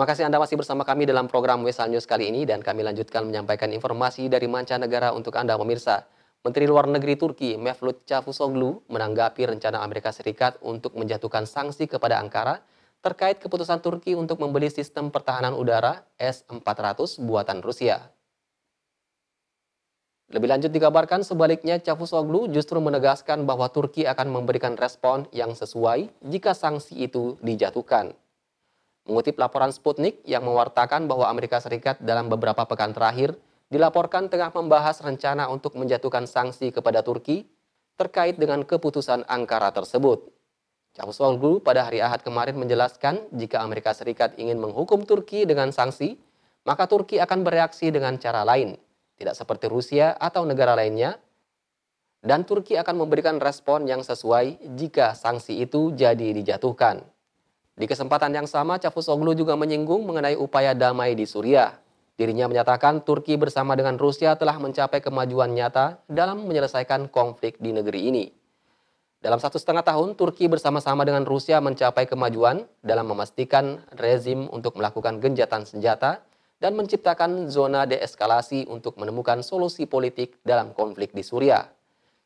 Terima kasih Anda masih bersama kami dalam program Wesal News kali ini dan kami lanjutkan menyampaikan informasi dari mancanegara untuk Anda pemirsa. Menteri Luar Negeri Turki Mevlut Cavusoglu menanggapi rencana Amerika Serikat untuk menjatuhkan sanksi kepada Ankara terkait keputusan Turki untuk membeli sistem pertahanan udara S-400 buatan Rusia. Lebih lanjut dikabarkan sebaliknya Cavusoglu justru menegaskan bahwa Turki akan memberikan respon yang sesuai jika sanksi itu dijatuhkan. Mengutip laporan Sputnik yang mewartakan bahwa Amerika Serikat dalam beberapa pekan terakhir dilaporkan tengah membahas rencana untuk menjatuhkan sanksi kepada Turki terkait dengan keputusan Ankara tersebut. Cavusoglu pada hari Ahad kemarin menjelaskan jika Amerika Serikat ingin menghukum Turki dengan sanksi, maka Turki akan bereaksi dengan cara lain, tidak seperti Rusia atau negara lainnya dan Turki akan memberikan respon yang sesuai jika sanksi itu jadi dijatuhkan. Di kesempatan yang sama, Cavusoglu juga menyinggung mengenai upaya damai di Suriah. Dirinya menyatakan Turki bersama dengan Rusia telah mencapai kemajuan nyata dalam menyelesaikan konflik di negeri ini. Dalam satu setengah tahun, Turki bersama-sama dengan Rusia mencapai kemajuan dalam memastikan rezim untuk melakukan genjatan senjata dan menciptakan zona deeskalasi untuk menemukan solusi politik dalam konflik di Suriah.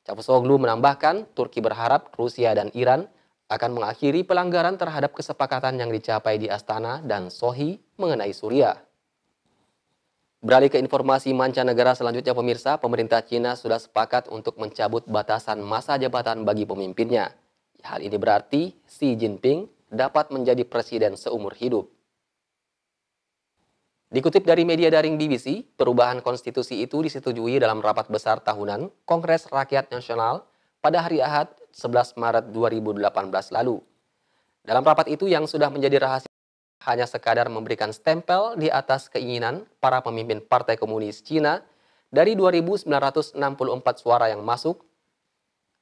Cavusoglu menambahkan, Turki berharap Rusia dan Iran akan mengakhiri pelanggaran terhadap kesepakatan yang dicapai di Astana dan Sohi mengenai Suriah. Beralih ke informasi mancanegara selanjutnya pemirsa, pemerintah Cina sudah sepakat untuk mencabut batasan masa jabatan bagi pemimpinnya. Hal ini berarti Xi Jinping dapat menjadi presiden seumur hidup. Dikutip dari media daring BBC, perubahan konstitusi itu disetujui dalam rapat besar tahunan Kongres Rakyat Nasional pada hari Ahad 11 Maret 2018 lalu. Dalam rapat itu yang sudah menjadi rahasia hanya sekadar memberikan stempel di atas keinginan para pemimpin Partai Komunis Cina dari 2.964 suara yang masuk,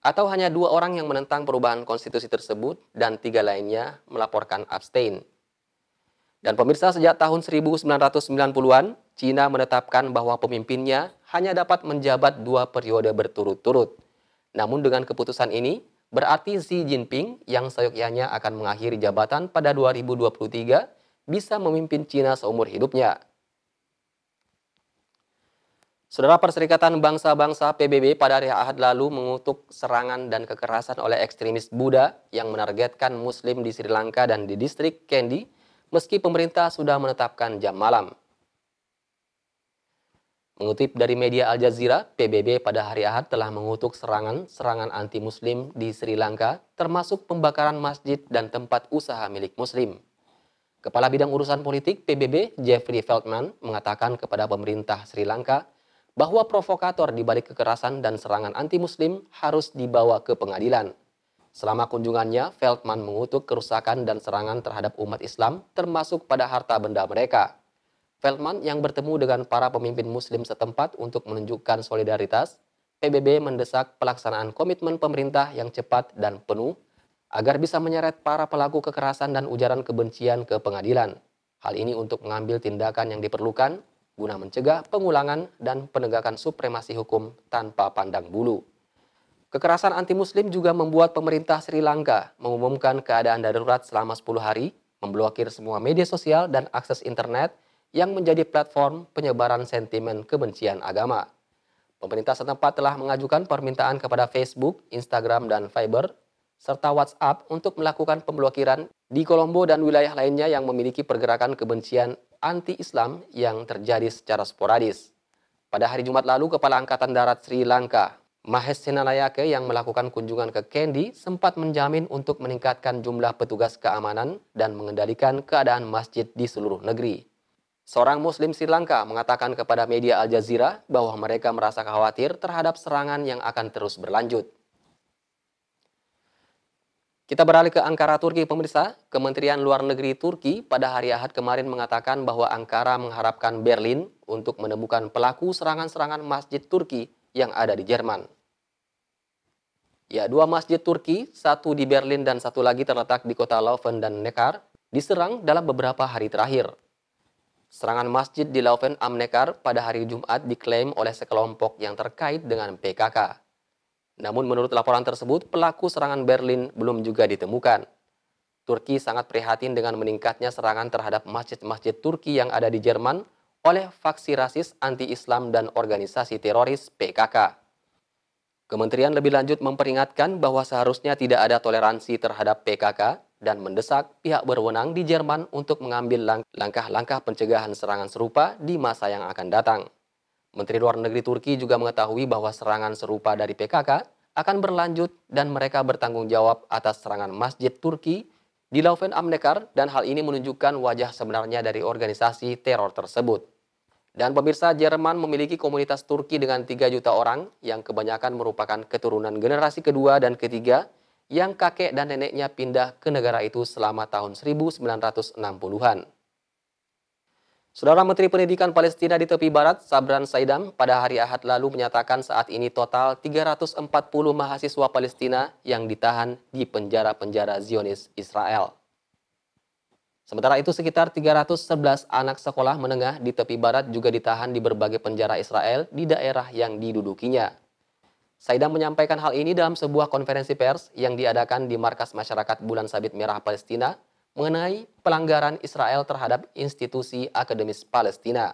atau hanya dua orang yang menentang perubahan konstitusi tersebut dan tiga lainnya melaporkan abstain. Dan pemirsa sejak tahun 1990-an, Cina menetapkan bahwa pemimpinnya hanya dapat menjabat dua periode berturut-turut. Namun dengan keputusan ini, berarti Xi Jinping yang seyogyanya akan mengakhiri jabatan pada 2023 bisa memimpin Cina seumur hidupnya. Saudara Perserikatan Bangsa-Bangsa PBB pada hari Ahad lalu mengutuk serangan dan kekerasan oleh ekstremis Buddha yang menargetkan muslim di Sri Lanka dan di distrik Kendi meski pemerintah sudah menetapkan jam malam. Mengutip dari media Al Jazeera, PBB pada hari Ahad telah mengutuk serangan-serangan anti-muslim di Sri Lanka, termasuk pembakaran masjid dan tempat usaha milik muslim. Kepala Bidang Urusan Politik PBB Jeffrey Feldman mengatakan kepada pemerintah Sri Lanka bahwa provokator di balik kekerasan dan serangan anti-muslim harus dibawa ke pengadilan. Selama kunjungannya, Feldman mengutuk kerusakan dan serangan terhadap umat Islam termasuk pada harta benda mereka. Feldman yang bertemu dengan para pemimpin muslim setempat untuk menunjukkan solidaritas, PBB mendesak pelaksanaan komitmen pemerintah yang cepat dan penuh agar bisa menyeret para pelaku kekerasan dan ujaran kebencian ke pengadilan. Hal ini untuk mengambil tindakan yang diperlukan guna mencegah pengulangan dan penegakan supremasi hukum tanpa pandang bulu. Kekerasan anti-muslim juga membuat pemerintah Sri Lanka mengumumkan keadaan darurat selama 10 hari, memblokir semua media sosial dan akses internet, yang menjadi platform penyebaran sentimen kebencian agama. Pemerintah setempat telah mengajukan permintaan kepada Facebook, Instagram, dan Fiber, serta WhatsApp untuk melakukan pemblokiran di Kolombo dan wilayah lainnya yang memiliki pergerakan kebencian anti-Islam yang terjadi secara sporadis. Pada hari Jumat lalu, Kepala Angkatan Darat Sri Lanka, Mahesh Senalayake yang melakukan kunjungan ke Kendi sempat menjamin untuk meningkatkan jumlah petugas keamanan dan mengendalikan keadaan masjid di seluruh negeri. Seorang Muslim Sri Lanka mengatakan kepada media Al Jazeera bahwa mereka merasa khawatir terhadap serangan yang akan terus berlanjut. Kita beralih ke Ankara, Turki, pemirsa. Kementerian Luar Negeri Turki pada hari Ahad kemarin mengatakan bahwa Ankara mengharapkan Berlin untuk menemukan pelaku serangan-serangan masjid Turki yang ada di Jerman. Ya, dua masjid Turki, satu di Berlin dan satu lagi terletak di kota Laufen dan Neckar, diserang dalam beberapa hari terakhir. Serangan masjid di Laufen Amnekar pada hari Jumat diklaim oleh sekelompok yang terkait dengan PKK. Namun menurut laporan tersebut, pelaku serangan Berlin belum juga ditemukan. Turki sangat prihatin dengan meningkatnya serangan terhadap masjid-masjid Turki yang ada di Jerman oleh faksi rasis anti-Islam dan organisasi teroris PKK. Kementerian lebih lanjut memperingatkan bahwa seharusnya tidak ada toleransi terhadap PKK dan mendesak pihak berwenang di Jerman untuk mengambil langkah-langkah pencegahan serangan serupa di masa yang akan datang. Menteri Luar Negeri Turki juga mengetahui bahwa serangan serupa dari PKK akan berlanjut dan mereka bertanggung jawab atas serangan masjid Turki di Laufen Amnekar dan hal ini menunjukkan wajah sebenarnya dari organisasi teror tersebut. Dan pemirsa Jerman memiliki komunitas Turki dengan 3 juta orang yang kebanyakan merupakan keturunan generasi kedua dan ketiga yang kakek dan neneknya pindah ke negara itu selama tahun 1960-an. Saudara Menteri Pendidikan Palestina di tepi barat, Sabran Saidam, pada hari Ahad lalu menyatakan saat ini total 340 mahasiswa Palestina yang ditahan di penjara-penjara Zionis Israel. Sementara itu sekitar 311 anak sekolah menengah di tepi barat juga ditahan di berbagai penjara Israel di daerah yang didudukinya. Saida menyampaikan hal ini dalam sebuah konferensi pers yang diadakan di Markas Masyarakat Bulan Sabit Merah Palestina mengenai pelanggaran Israel terhadap institusi akademis Palestina.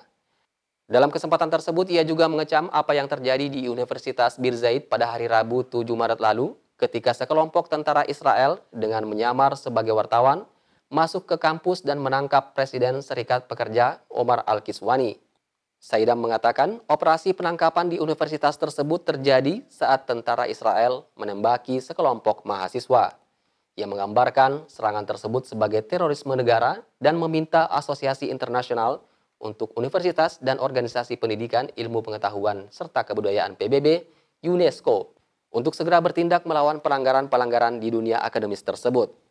Dalam kesempatan tersebut, ia juga mengecam apa yang terjadi di Universitas Birzeit pada hari Rabu 7 Maret lalu ketika sekelompok tentara Israel dengan menyamar sebagai wartawan masuk ke kampus dan menangkap Presiden Serikat Pekerja Omar Al-Kiswani. Saidam mengatakan operasi penangkapan di universitas tersebut terjadi saat tentara Israel menembaki sekelompok mahasiswa. Ia menggambarkan serangan tersebut sebagai terorisme negara dan meminta asosiasi internasional untuk universitas dan organisasi pendidikan ilmu pengetahuan serta kebudayaan PBB UNESCO untuk segera bertindak melawan pelanggaran-pelanggaran di dunia akademis tersebut.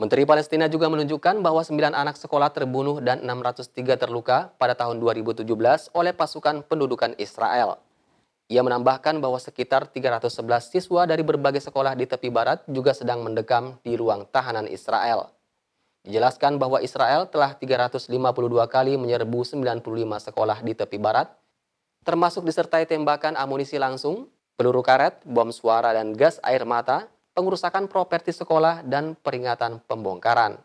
Menteri Palestina juga menunjukkan bahwa 9 anak sekolah terbunuh dan 603 terluka pada tahun 2017 oleh pasukan pendudukan Israel. Ia menambahkan bahwa sekitar 311 siswa dari berbagai sekolah di tepi barat juga sedang mendekam di ruang tahanan Israel. Dijelaskan bahwa Israel telah 352 kali menyerbu 95 sekolah di tepi barat, termasuk disertai tembakan amunisi langsung, peluru karet, bom suara, dan gas air mata pengurusan properti sekolah, dan peringatan pembongkaran.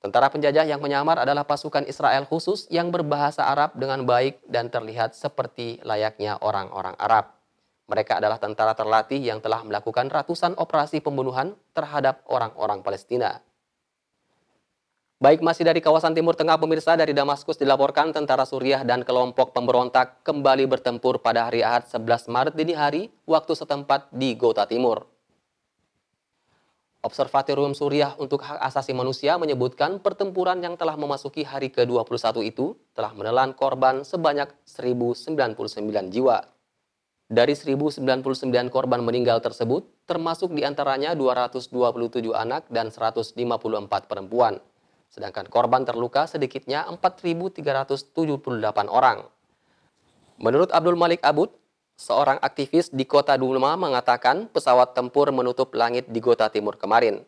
Tentara penjajah yang menyamar adalah pasukan Israel khusus yang berbahasa Arab dengan baik dan terlihat seperti layaknya orang-orang Arab. Mereka adalah tentara terlatih yang telah melakukan ratusan operasi pembunuhan terhadap orang-orang Palestina. Baik masih dari kawasan Timur Tengah pemirsa dari Damaskus dilaporkan tentara Suriah dan kelompok pemberontak kembali bertempur pada hari Ahad 11 Maret dini hari waktu setempat di Gota Timur. Observatorium Suriah untuk Hak Asasi Manusia menyebutkan pertempuran yang telah memasuki hari ke-21 itu telah menelan korban sebanyak 1099 jiwa. Dari 1099 korban meninggal tersebut, termasuk diantaranya 227 anak dan 154 perempuan. Sedangkan korban terluka sedikitnya 4.378 orang. Menurut Abdul Malik Abud, seorang aktivis di kota Duma mengatakan pesawat tempur menutup langit di Kota Timur kemarin.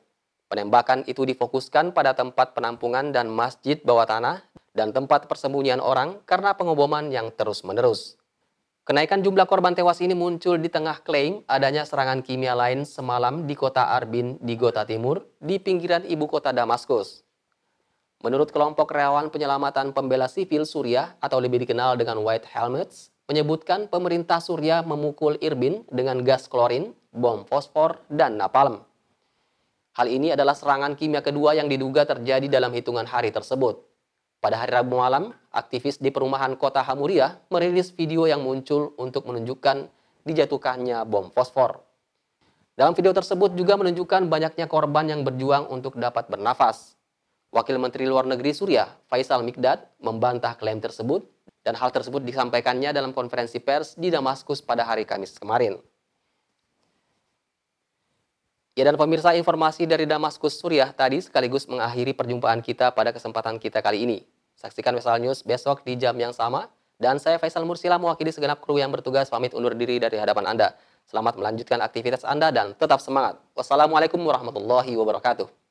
Penembakan itu difokuskan pada tempat penampungan dan masjid bawah tanah dan tempat persembunyian orang karena pengoboman yang terus-menerus. Kenaikan jumlah korban tewas ini muncul di tengah klaim adanya serangan kimia lain semalam di kota Arbin di Gota Timur di pinggiran ibu kota Damaskus. Menurut kelompok relawan penyelamatan pembela sipil Suriah atau lebih dikenal dengan White Helmets, menyebutkan pemerintah Suriah memukul Irbin dengan gas klorin, bom fosfor, dan napalm. Hal ini adalah serangan kimia kedua yang diduga terjadi dalam hitungan hari tersebut. Pada hari Rabu malam, aktivis di perumahan kota Hamuria merilis video yang muncul untuk menunjukkan dijatuhkannya bom fosfor. Dalam video tersebut juga menunjukkan banyaknya korban yang berjuang untuk dapat bernafas. Wakil Menteri Luar Negeri Suriah, Faisal Mikdad, membantah klaim tersebut dan hal tersebut disampaikannya dalam konferensi pers di Damaskus pada hari Kamis kemarin. Ya dan pemirsa informasi dari Damaskus Suriah tadi sekaligus mengakhiri perjumpaan kita pada kesempatan kita kali ini. Saksikan Faisal News besok di jam yang sama. Dan saya Faisal Mursila mewakili segenap kru yang bertugas pamit undur diri dari hadapan Anda. Selamat melanjutkan aktivitas Anda dan tetap semangat. Wassalamualaikum warahmatullahi wabarakatuh.